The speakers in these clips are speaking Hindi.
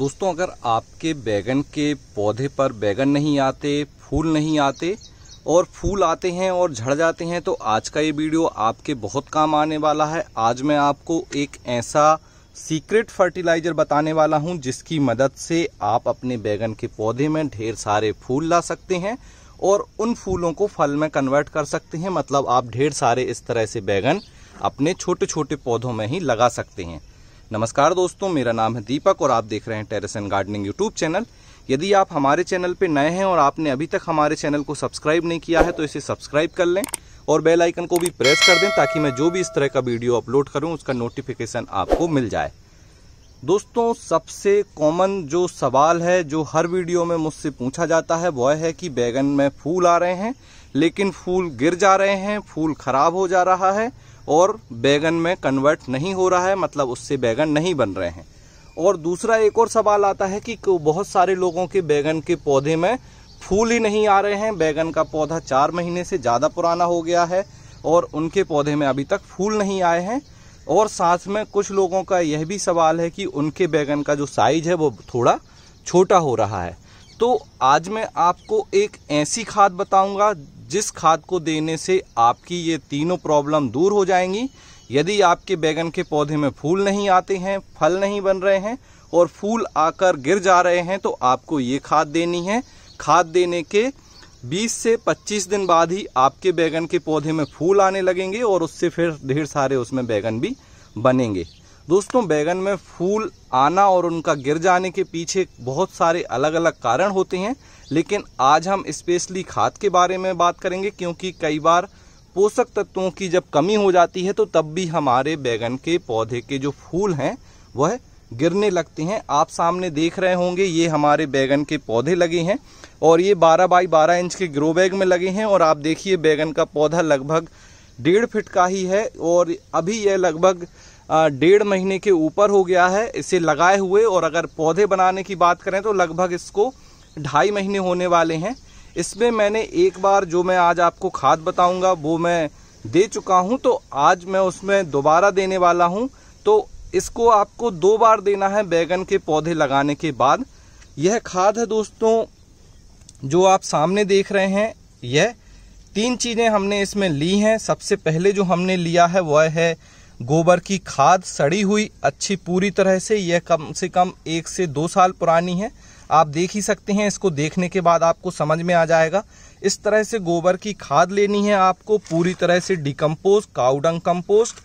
दोस्तों अगर आपके बैगन के पौधे पर बैगन नहीं आते फूल नहीं आते और फूल आते हैं और झड़ जाते हैं तो आज का ये वीडियो आपके बहुत काम आने वाला है आज मैं आपको एक ऐसा सीक्रेट फर्टिलाइज़र बताने वाला हूं जिसकी मदद से आप अपने बैगन के पौधे में ढेर सारे फूल ला सकते हैं और उन फूलों को फल में कन्वर्ट कर सकते हैं मतलब आप ढेर सारे इस तरह से बैगन अपने छोटे छोटे पौधों में ही लगा सकते हैं नमस्कार दोस्तों मेरा नाम है दीपक और आप देख रहे हैं terrace and gardening YouTube channel यदि आप हमारे चैनल पर नए हैं और आपने अभी तक हमारे चैनल को सब्सक्राइब नहीं किया है तो इसे सब्सक्राइब कर लें और बेल आइकन को भी प्रेस कर दें ताकि मैं जो भी इस तरह का वीडियो अपलोड करूं उसका नोटिफिकेशन आपको मिल जाए दोस्तों सबसे कॉमन जो सवाल है जो हर वीडियो में मुझसे पूछा जाता है वह है कि बैगन में फूल आ रहे हैं लेकिन फूल गिर जा रहे हैं फूल खराब हो जा रहा है और बैगन में कन्वर्ट नहीं हो रहा है मतलब उससे बैगन नहीं बन रहे हैं और दूसरा एक और सवाल आता है कि बहुत सारे लोगों के बैगन के पौधे में फूल ही नहीं आ रहे हैं बैगन का पौधा चार महीने से ज़्यादा पुराना हो गया है और उनके पौधे में अभी तक फूल नहीं आए हैं और साथ में कुछ लोगों का यह भी सवाल है कि उनके बैगन का जो साइज है वो थोड़ा छोटा हो रहा है तो आज मैं आपको एक ऐसी खाद बताऊंगा जिस खाद को देने से आपकी ये तीनों प्रॉब्लम दूर हो जाएंगी यदि आपके बैगन के पौधे में फूल नहीं आते हैं फल नहीं बन रहे हैं और फूल आकर गिर जा रहे हैं तो आपको ये खाद देनी है खाद देने के 20 से 25 दिन बाद ही आपके बैगन के पौधे में फूल आने लगेंगे और उससे फिर ढेर सारे उसमें बैगन भी बनेंगे दोस्तों बैगन में फूल आना और उनका गिर जाने के पीछे बहुत सारे अलग अलग कारण होते हैं लेकिन आज हम स्पेशली खाद के बारे में बात करेंगे क्योंकि कई बार पोषक तत्वों की जब कमी हो जाती है तो तब भी हमारे बैगन के पौधे के जो फूल हैं वह गिरने लगते हैं आप सामने देख रहे होंगे ये हमारे बैगन के पौधे लगे हैं और ये 12 बाई 12 इंच के ग्रो बैग में लगे हैं और आप देखिए बैगन का पौधा लगभग डेढ़ फिट का ही है और अभी यह लगभग डेढ़ महीने के ऊपर हो गया है इसे लगाए हुए और अगर पौधे बनाने की बात करें तो लगभग इसको ढाई महीने होने वाले हैं इसमें मैंने एक बार जो मैं आज आपको खाद बताऊंगा वो मैं दे चुका हूं तो आज मैं उसमें दोबारा देने वाला हूं तो इसको आपको दो बार देना है बैगन के पौधे लगाने के बाद यह खाद है दोस्तों जो आप सामने देख रहे हैं यह तीन चीज़ें हमने इसमें ली हैं सबसे पहले जो हमने लिया है वह है गोबर की खाद सड़ी हुई अच्छी पूरी तरह से यह कम से कम एक से दो साल पुरानी है आप देख ही सकते हैं इसको देखने के बाद आपको समझ में आ जाएगा इस तरह से गोबर की खाद लेनी है आपको पूरी तरह से डिकम्पोज काउडंग कम्पोस्ट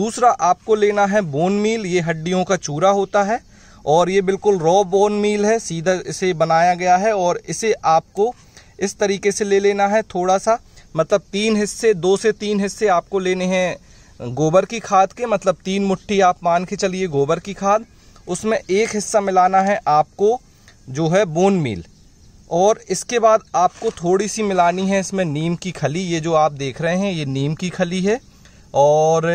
दूसरा आपको लेना है बोन मील ये हड्डियों का चूरा होता है और ये बिल्कुल रॉ बोन मील है सीधा इसे बनाया गया है और इसे आपको इस तरीके से ले लेना है थोड़ा सा मतलब तीन हिस्से दो से तीन हिस्से आपको लेने हैं गोबर की खाद के मतलब तीन मुट्ठी आप मान के चलिए गोबर की खाद उसमें एक हिस्सा मिलाना है आपको जो है बोन मील और इसके बाद आपको थोड़ी सी मिलानी है इसमें नीम की खली ये जो आप देख रहे हैं ये नीम की खली है और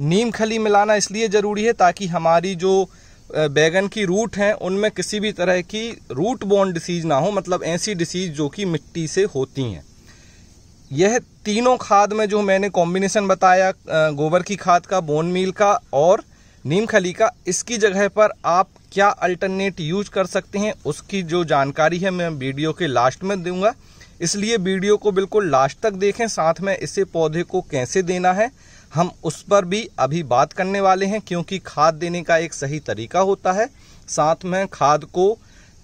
नीम खली मिलाना इसलिए ज़रूरी है ताकि हमारी जो बैगन की रूट हैं उनमें किसी भी तरह की रूट बोन डिसीज़ ना हो मतलब ऐसी डिसीज़ जो कि मिट्टी से होती हैं यह तीनों खाद में जो मैंने कॉम्बिनेशन बताया गोबर की खाद का बोन मील का और नीम खली का इसकी जगह पर आप क्या अल्टरनेट यूज कर सकते हैं उसकी जो जानकारी है मैं वीडियो के लास्ट में दूंगा इसलिए वीडियो को बिल्कुल लास्ट तक देखें साथ में इसे पौधे को कैसे देना है हम उस पर भी अभी बात करने वाले हैं क्योंकि खाद देने का एक सही तरीका होता है साथ में खाद को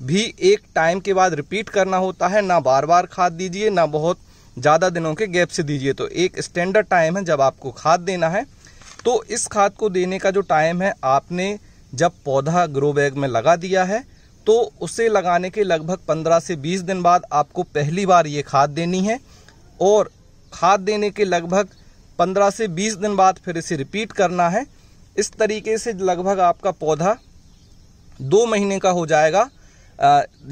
भी एक टाइम के बाद रिपीट करना होता है ना बार बार खाद दीजिए ना बहुत ज़्यादा दिनों के गैप से दीजिए तो एक स्टैंडर्ड टाइम है जब आपको खाद देना है तो इस खाद को देने का जो टाइम है आपने जब पौधा ग्रो बैग में लगा दिया है तो उसे लगाने के लगभग 15 से 20 दिन बाद आपको पहली बार ये खाद देनी है और खाद देने के लगभग 15 से 20 दिन बाद फिर इसे रिपीट करना है इस तरीके से लगभग आपका पौधा दो महीने का हो जाएगा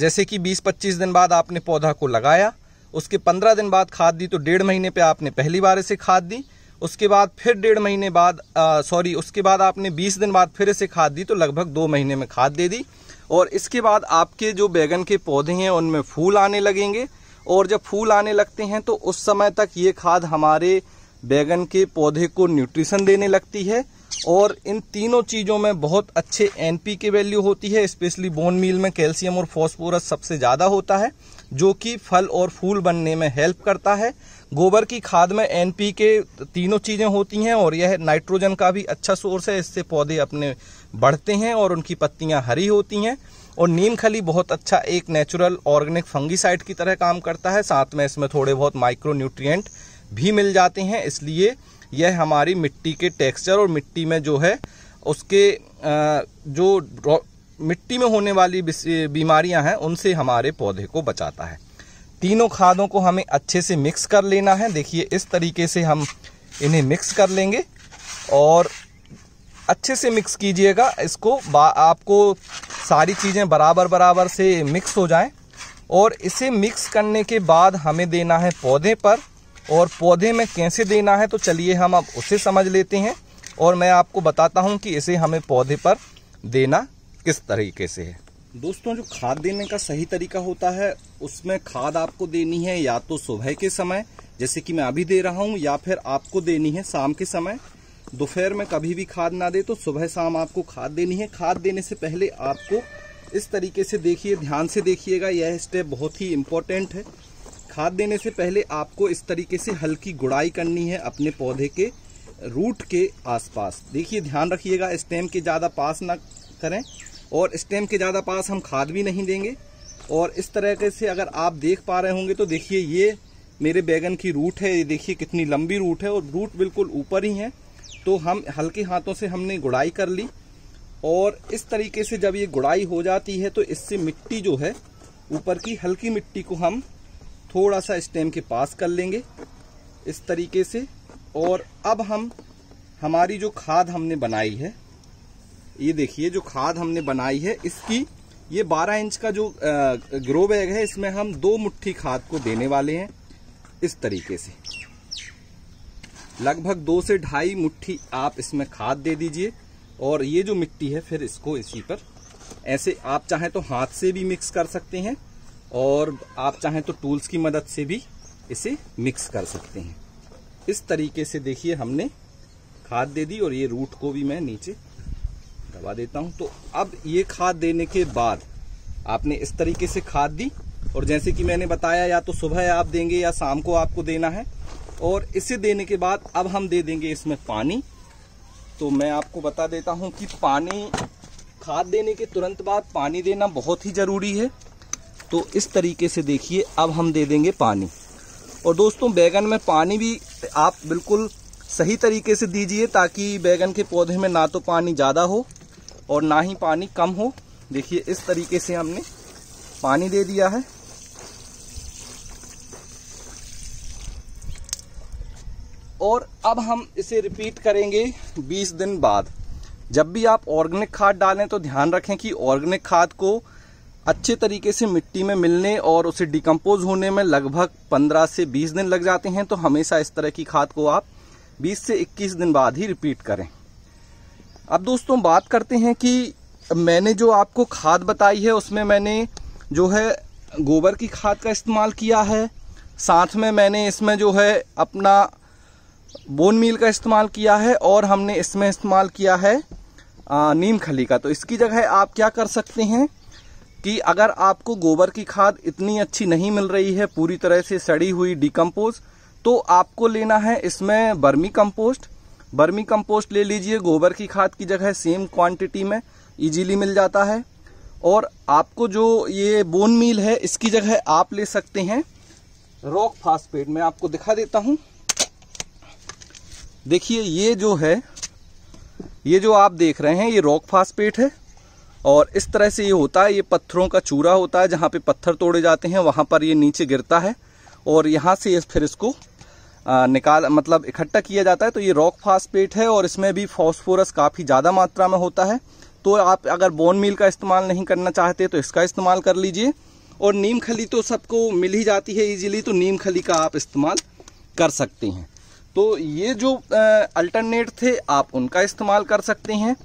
जैसे कि 20-25 दिन बाद आपने पौधा को लगाया उसके पंद्रह दिन बाद खाद दी तो डेढ़ महीने पे आपने पहली बार इसे खाद दी उसके बाद फिर डेढ़ महीने बाद सॉरी उसके बाद आपने बीस दिन बाद फिर इसे खाद दी तो लगभग दो महीने में खाद दे दी और इसके बाद आपके जो बैगन के पौधे हैं उनमें फूल आने लगेंगे और जब फूल आने लगते हैं तो उस समय तक ये खाद हमारे बैगन के पौधे को न्यूट्रिशन देने लगती है और इन तीनों चीज़ों में बहुत अच्छे एनपी के वैल्यू होती है स्पेशली बोन मील में कैल्शियम और फॉस्फोरस सबसे ज़्यादा होता है जो कि फल और फूल बनने में हेल्प करता है गोबर की खाद में एन के तीनों चीज़ें होती हैं और यह नाइट्रोजन का भी अच्छा सोर्स है इससे पौधे अपने बढ़ते हैं और उनकी पत्तियां हरी होती हैं और नीम खली बहुत अच्छा एक नेचुरल ऑर्गेनिक फंगिसाइड की तरह काम करता है साथ में इसमें थोड़े बहुत माइक्रो न्यूट्रियट भी मिल जाते हैं इसलिए यह हमारी मिट्टी के टेक्सचर और मिट्टी में जो है उसके जो मिट्टी में होने वाली बीमारियां हैं उनसे हमारे पौधे को बचाता है तीनों खादों को हमें अच्छे से मिक्स कर लेना है देखिए इस तरीके से हम इन्हें मिक्स कर लेंगे और अच्छे से मिक्स कीजिएगा इसको आपको सारी चीज़ें बराबर बराबर से मिक्स हो जाएं और इसे मिक्स करने के बाद हमें देना है पौधे पर और पौधे में कैसे देना है तो चलिए हम अब उसे समझ लेते हैं और मैं आपको बताता हूं कि इसे हमें पौधे पर देना किस तरीके से है दोस्तों जो खाद देने का सही तरीका होता है उसमें खाद आपको देनी है या तो सुबह के समय जैसे कि मैं अभी दे रहा हूँ या फिर आपको देनी है शाम के समय दोपहर में कभी भी खाद ना दे तो सुबह शाम आपको खाद देनी है खाद देने से पहले आपको इस तरीके से देखिए ध्यान से देखिएगा यह स्टेप बहुत ही इम्पोर्टेंट है खाद देने से पहले आपको इस तरीके से हल्की गुड़ाई करनी है अपने पौधे के रूट के आसपास देखिए ध्यान रखिएगा स्टेम के ज़्यादा पास ना करें और स्टेम के ज़्यादा पास हम खाद भी नहीं देंगे और इस तरह से अगर आप देख पा रहे होंगे तो देखिए ये मेरे बैगन की रूट है ये देखिए कितनी लंबी रूट है और रूट बिल्कुल ऊपर ही है तो हम हल्के हाथों से हमने गुड़ाई कर ली और इस तरीके से जब ये गुड़ाई हो जाती है तो इससे मिट्टी जो है ऊपर की हल्की मिट्टी को हम थोड़ा सा स्टेम के पास कर लेंगे इस तरीके से और अब हम हमारी जो खाद हमने बनाई है ये देखिए जो खाद हमने बनाई है इसकी ये 12 इंच का जो ग्रो बैग है इसमें हम दो मुट्ठी खाद को देने वाले हैं इस तरीके से लगभग दो से ढाई मुट्ठी आप इसमें खाद दे दीजिए और ये जो मिट्टी है फिर इसको इसी पर ऐसे आप चाहें तो हाथ से भी मिक्स कर सकते हैं और आप चाहें तो टूल्स की मदद से भी इसे मिक्स कर सकते हैं इस तरीके से देखिए हमने खाद दे दी और ये रूट को भी मैं नीचे दबा देता हूँ तो अब ये खाद देने के बाद आपने इस तरीके से खाद दी और जैसे कि मैंने बताया या तो सुबह आप देंगे या शाम को आपको देना है और इसे देने के बाद अब हम दे देंगे इसमें पानी तो मैं आपको बता देता हूँ कि पानी खाद देने के तुरंत बाद पानी देना बहुत ही ज़रूरी है तो इस तरीके से देखिए अब हम दे देंगे पानी और दोस्तों बैगन में पानी भी आप बिल्कुल सही तरीके से दीजिए ताकि बैगन के पौधे में ना तो पानी ज़्यादा हो और ना ही पानी कम हो देखिए इस तरीके से हमने पानी दे दिया है और अब हम इसे रिपीट करेंगे 20 दिन बाद जब भी आप ऑर्गेनिक खाद डालें तो ध्यान रखें कि ऑर्गेनिक खाद को अच्छे तरीके से मिट्टी में मिलने और उसे डिकम्पोज होने में लगभग 15 से 20 दिन लग जाते हैं तो हमेशा इस तरह की खाद को आप 20 से 21 दिन बाद ही रिपीट करें अब दोस्तों बात करते हैं कि मैंने जो आपको खाद बताई है उसमें मैंने जो है गोबर की खाद का इस्तेमाल किया है साथ में मैंने इसमें जो है अपना बोन मील का इस्तेमाल किया है और हमने इसमें इस्तेमाल किया है नीम खली का तो इसकी जगह आप क्या कर सकते हैं कि अगर आपको गोबर की खाद इतनी अच्छी नहीं मिल रही है पूरी तरह से सड़ी हुई डिकम्पोज तो आपको लेना है इसमें बर्मी कंपोस्ट बर्मी कंपोस्ट ले लीजिए गोबर की खाद की जगह सेम क्वांटिटी में इजीली मिल जाता है और आपको जो ये बोन मील है इसकी जगह आप ले सकते हैं रॉक फास्फेट मैं आपको दिखा देता हूँ देखिए ये जो है ये जो आप देख रहे हैं ये रॉक फास्फेट है और इस तरह से ये होता है ये पत्थरों का चूरा होता है जहाँ पे पत्थर तोड़े जाते हैं वहाँ पर ये नीचे गिरता है और यहाँ से फिर इसको निकाल मतलब इकट्ठा किया जाता है तो ये रॉक फास्फेट है और इसमें भी फॉस्फोरस काफ़ी ज़्यादा मात्रा में होता है तो आप अगर बोन मील का इस्तेमाल नहीं करना चाहते तो इसका इस्तेमाल कर लीजिए और नीम खली तो सबको मिल ही जाती है इजीली तो नीम खली का आप इस्तेमाल कर सकते हैं तो ये जो अल्टरनेट थे आप उनका इस्तेमाल कर सकते हैं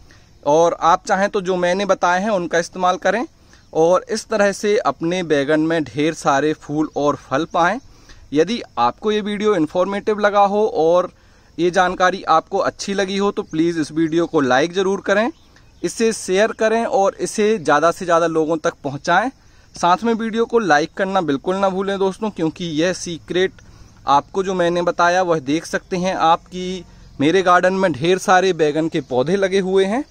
और आप चाहें तो जो मैंने बताए हैं उनका इस्तेमाल करें और इस तरह से अपने बैगन में ढेर सारे फूल और फल पाएँ यदि आपको ये वीडियो इन्फॉर्मेटिव लगा हो और ये जानकारी आपको अच्छी लगी हो तो प्लीज़ इस वीडियो को लाइक ज़रूर करें इसे शेयर करें और इसे ज़्यादा से ज़्यादा लोगों तक पहुँचाएँ साथ में वीडियो को लाइक करना बिल्कुल ना भूलें दोस्तों क्योंकि यह सीक्रेट आपको जो मैंने बताया वह देख सकते हैं आपकी मेरे गार्डन में ढेर सारे बैगन के पौधे लगे हुए हैं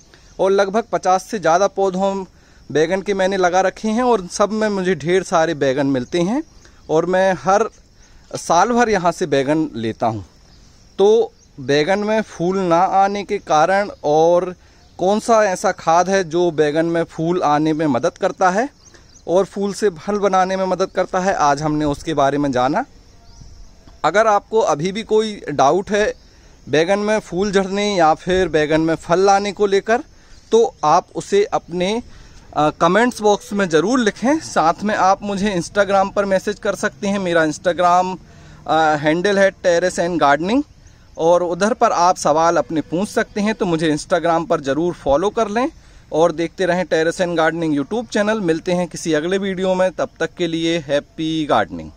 और लगभग 50 से ज़्यादा पौधों बैगन के मैंने लगा रखे हैं और सब में मुझे ढेर सारे बैगन मिलते हैं और मैं हर साल भर यहाँ से बैगन लेता हूँ तो बैगन में फूल ना आने के कारण और कौन सा ऐसा खाद है जो बैगन में फूल आने में मदद करता है और फूल से फल बनाने में मदद करता है आज हमने उसके बारे में जाना अगर आपको अभी भी कोई डाउट है बैगन में फूल झड़ने या फिर बैगन में फल लाने को लेकर तो आप उसे अपने कमेंट्स बॉक्स में ज़रूर लिखें साथ में आप मुझे इंस्टाग्राम पर मैसेज कर सकते हैं मेरा इंस्टाग्राम हैंडल है टेरेस एंड गार्डनिंग और उधर पर आप सवाल अपने पूछ सकते हैं तो मुझे इंस्टाग्राम पर ज़रूर फॉलो कर लें और देखते रहें terrace and gardening YouTube channel मिलते हैं किसी अगले वीडियो में तब तक के लिए हैप्पी गार्डनिंग